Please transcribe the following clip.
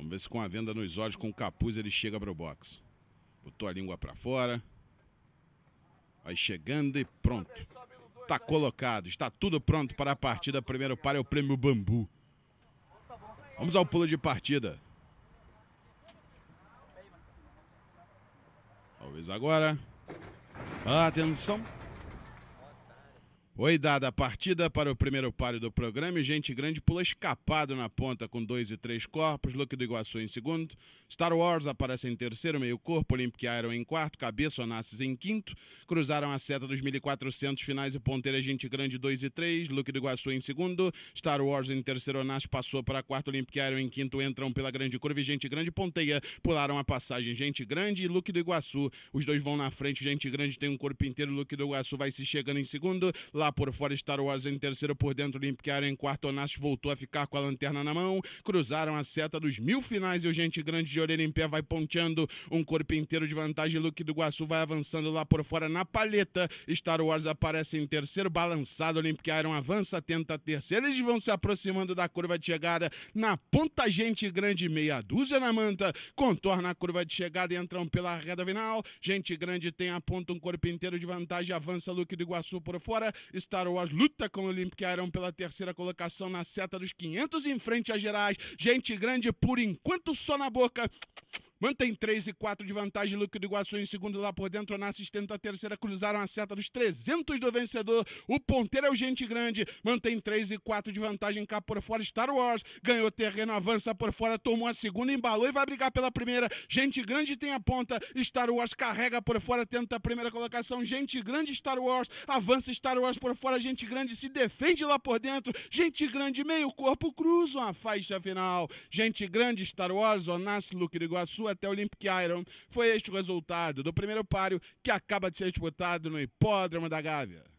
Vamos ver se com a venda nos olhos, com o capuz, ele chega para o box. Botou a língua para fora. Vai chegando e pronto. Está colocado, está tudo pronto para a partida. Primeiro para é o prêmio Bambu. Vamos ao pulo de partida. Talvez agora. Atenção. Oi, dada a partida para o primeiro páreo do programa Gente Grande pula escapado na ponta com dois e três corpos, Luke do Iguaçu em segundo, Star Wars aparece em terceiro, meio corpo, Olympic Iron em quarto, Cabeça Onassis em quinto, cruzaram a seta dos 1.400 finais e ponteira Gente Grande dois e três Luke do Iguaçu em segundo, Star Wars em terceiro, Onassis passou para quarto, Olympic Iron em quinto, entram pela grande curva e Gente Grande ponteia, pularam a passagem Gente Grande e Luke do Iguaçu, os dois vão na frente, Gente Grande tem um corpo inteiro, Luke do Iguaçu vai se chegando em segundo, lá por fora, Star Wars em terceiro, por dentro, Olympic em quarto, Onash voltou a ficar com a lanterna na mão, cruzaram a seta dos mil finais e o Gente Grande de orelha em pé vai ponteando um corpo inteiro de vantagem, Luke do Guaçu vai avançando lá por fora na paleta Star Wars aparece em terceiro, balançado, Olympic Iron avança, tenta terceiro, eles vão se aproximando da curva de chegada, na ponta Gente Grande, meia dúzia na manta, contorna a curva de chegada e entram pela reta final, Gente Grande tem a ponta, um corpo inteiro de vantagem, avança Luke do Iguaçu por fora, Star Wars luta com o Airão pela terceira colocação na seta dos 500 em frente a Gerais. Gente grande por enquanto só na boca. Mantém 3 e 4 de vantagem. Luque do Iguaçu em segundo lá por dentro. Na assistente da terceira cruzaram a seta dos 300 do vencedor. O ponteiro é o Gente Grande. Mantém 3 e 4 de vantagem cá por fora. Star Wars ganhou terreno, avança por fora, tomou a segunda, embalou e vai brigar pela primeira. Gente Grande tem a ponta. Star Wars carrega por fora, tenta a primeira colocação. Gente Grande, Star Wars avança Star Wars por fora. Gente Grande se defende lá por dentro. Gente Grande, meio corpo, cruzam a faixa final. Gente Grande, Star Wars, Onassis, Luque do Iguaçu até Olympic Iron. Foi este o resultado do primeiro páreo que acaba de ser disputado no hipódromo da Gávea.